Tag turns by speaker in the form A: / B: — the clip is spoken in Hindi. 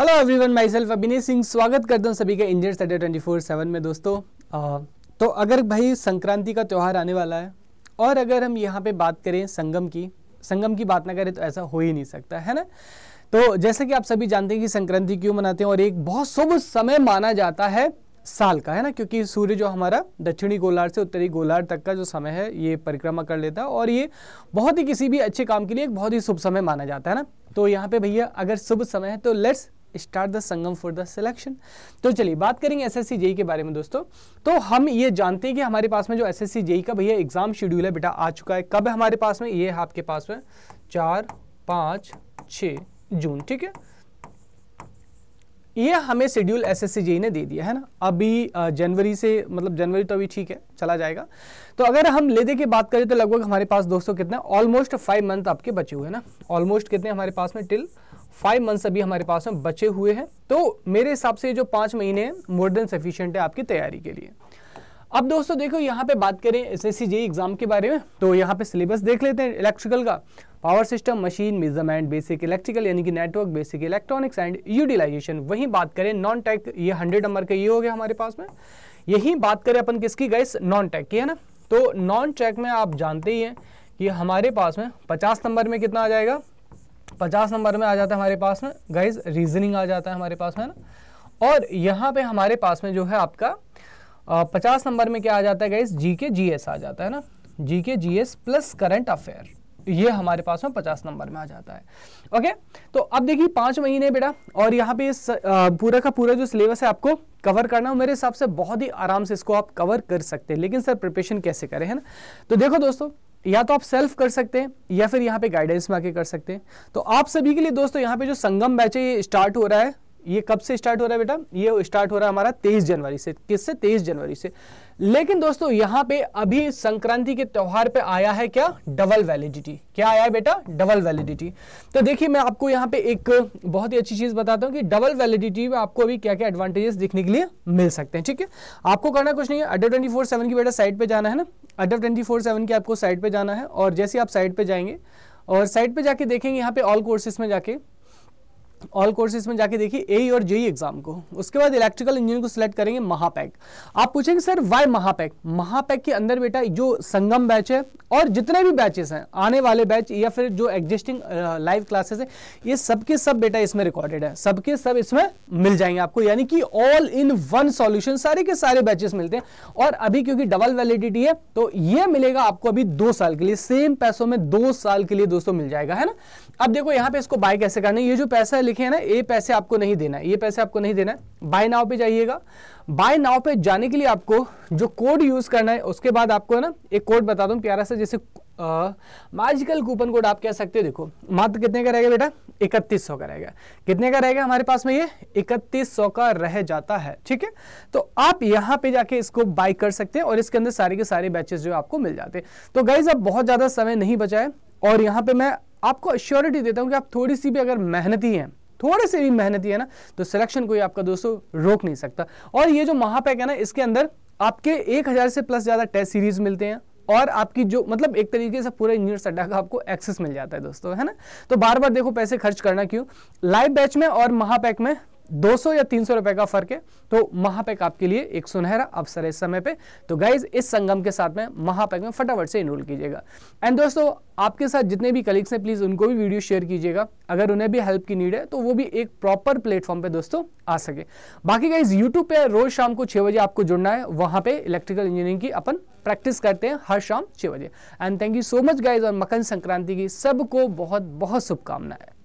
A: हेलो एवरीवन माई सेल्फ अभिनय सिंह स्वागत करता हूँ सभी का Indian study twenty four seven में दोस्तों आ, तो अगर भाई संक्रांति का त्यौहार आने वाला है और अगर हम यहाँ पे बात करें संगम की संगम की बात ना करें तो ऐसा हो ही नहीं सकता है ना तो जैसे कि आप सभी जानते हैं कि संक्रांति क्यों मनाते हैं और एक बहुत शुभ समय माना जाता है साल का है ना क्योंकि सूर्य जो हमारा दक्षिणी गोलार्ध से उत्तरी गोलार्ध तक का जो समय है ये परिक्रमा कर लेता है और ये बहुत ही किसी भी अच्छे काम के लिए एक बहुत ही शुभ समय माना जाता है ना तो यहाँ पे भैया अगर शुभ समय है तो let's start the Sangam for the selection तो चलिए बात करेंगे एसएससी एस e के बारे में दोस्तों तो हम ये जानते हैं कि हमारे पास में जो एसएससी एस e का भैया एग्जाम शेड्यूल है बेटा आ चुका है कब है हमारे पास में ये है आपके पास में चार पाँच छ जून ठीक है ये हमें शेड्यूल एसएससी एस ने दे दिया है ना अभी जनवरी से मतलब जनवरी तो अभी ठीक है चला जाएगा तो अगर हम लेदे की बात करें तो लगभग हमारे पास दोस्तों कितने ऑलमोस्ट फाइव मंथ आपके बचे हुए हैं ना ऑलमोस्ट कितने हमारे पास में टिल फाइव मंथ्स अभी हमारे पास में बचे हुए हैं तो मेरे हिसाब से जो पाँच महीने हैं मोर देन सफिशियंट है आपकी तैयारी के लिए अब दोस्तों देखो यहाँ पे बात करें एस एस एग्जाम के बारे में तो यहाँ पे सिलेबस देख लेते हैं इलेक्ट्रिकल का power system machine measurement basic electrical यानी कि network basic electronics and utilisation वहीं बात करें नॉन टेक ये हंड्रेड नंबर का ये हो गया हमारे पास में यही बात करें अपन किसकी गैस नॉन टेक की है ना तो नॉन टेक में आप जानते ही हैं कि हमारे पास में पचास नंबर में कितना आ जाएगा पचास नंबर में आ जाता है हमारे पास में गाइज रीजनिंग आ जाता है हमारे पास में ना और यहाँ पे हमारे पास में जो है आपका पचास नंबर में क्या आ जाता है गाइज जी के जी एस आ जाता है ना G K G S plus current affair ये हमारे पास में पचास नंबर में आ जाता है ओके तो अब देखिए पाँच महीने बेटा और यहाँ पे इस पूरा का पूरा जो सिलेबस है आपको कवर करना मेरे हिसाब से बहुत ही आराम से इसको आप कवर कर सकते हैं लेकिन सर प्रिपरेशन कैसे करें है ना तो देखो दोस्तों या तो आप सेल्फ कर सकते हैं या फिर यहाँ पे गाइडेंस में आके कर सकते हैं तो आप सभी के लिए दोस्तों यहाँ पे जो संगम बैच है ये स्टार्ट हो रहा है ये कब से स्टार्ट हो रहा है बेटा ये स्टार्ट हो रहा है हमारा तेईस जनवरी से किससे तेईस जनवरी से लेकिन दोस्तों यहां पे अभी संक्रांति के त्यौहार पे आया है क्या डबल वैलिडिटी क्या आया है बेटा डबल वैलिडिटी तो देखिए मैं आपको यहां पे एक बहुत ही अच्छी चीज बताता हूं कि डबल वैलिडिटी में आपको अभी क्या क्या एडवांटेजेस देखने के लिए मिल सकते हैं ठीक है आपको करना कुछ नहीं है अडर ट्वेंटी फोर सेवन की बेटा साइड पर जाना है ना अडर ट्वेंटी फोर सेवन की आपको साइड पर जाना है और जैसे आप साइड पर जाएंगे और साइड पर जाके देखेंगे यहाँ पे ऑल कोर्सेस में जाके ऑल कोर्सेज में जाके देखिए ए और जेई एग्जाम को उसके बाद इलेक्ट्रिकल इंजीनियर को सिलेक्ट करेंगे महापैक आप पूछेंगे सर वाई महापैक महापैक के अंदर बेटा जो संगम बैच है और जितने भी बैचेस हैं आने वाले बैच या फिर जो एग्जिस्टिंग लाइव क्लासेस है ये सबके सब बेटा इसमें रिकॉर्डेड है सबके सब इसमें मिल जाएंगे आपको यानी कि ऑल इन वन सॉल्यूशन सारे के सारे बैचेस मिलते हैं और अभी क्योंकि डबल वैलिडिटी है तो ये मिलेगा आपको अभी दो साल के लिए सेम पैसों में दो साल के लिए दोस्तों मिल जाएगा है ना अब देखो यहाँ पे इसको बाय कैसे करना है ये जो पैसा लिखे हैं ना ये पैसे आपको नहीं देना है ये पैसे आपको नहीं देना है बाय नाव पे जाइएगा बाय नाव पे जाने के लिए आपको जो कोड यूज़ करना है उसके बाद आपको है ना एक कोड बता दूँ प्यारा सा जैसे मैजिकल कूपन कोड आप कह सकते हो देखो मात्र कितने का रहेगा बेटा इकतीस सौ का रहेगा कितने का रहेगा हमारे पास में ये इकतीस सौ का रह जाता है ठीक है तो आप यहाँ पे जाके इसको बाई कर सकते हैं और इसके अंदर सारे के सारे बैचेस जो आपको मिल जाते हैं तो गाइज अब बहुत ज़्यादा समय नहीं बचा है और यहाँ पे मैं आपको अश्योरिटी देता हूँ कि आप थोड़ी सी भी अगर मेहनती हैं थोड़े से भी मेहनती है ना तो सिलेक्शन कोई आपका दोस्तों रोक नहीं सकता और ये जो महापैक है ना इसके अंदर आपके एक हज़ार से प्लस ज़्यादा टेस्ट सीरीज मिलते हैं और आपकी जो मतलब एक तरीके से पूरा इंजीनियर अड्डा का आपको एक्सेस मिल जाता है दोस्तों है ना तो बार बार देखो पैसे खर्च करना क्यों लाइव बैच में और महापैक में 200 या 300 रुपए का फर्क है तो महापैक आपके लिए एक सुनहरा अवसर है इस समय पे तो गाइज इस संगम के साथ में महापैक में फटाफट से इनरोल कीजिएगा एंड दोस्तों आपके साथ जितने भी कलीग्स हैं प्लीज़ उनको भी वीडियो शेयर कीजिएगा अगर उन्हें भी हेल्प की नीड है तो वो भी एक प्रॉपर प्लेटफॉर्म पे दोस्तों आ सके बाकी गाइज यूट्यूब पे रोज शाम को छह बजे आपको जुड़ना है वहां पर इलेक्ट्रिकल इंजीनियरिंग की अपन प्रैक्टिस करते हैं हर शाम छह बजे and thank you so much guys और मकर संक्रांति की सबको बहुत बहुत शुभकामनाएं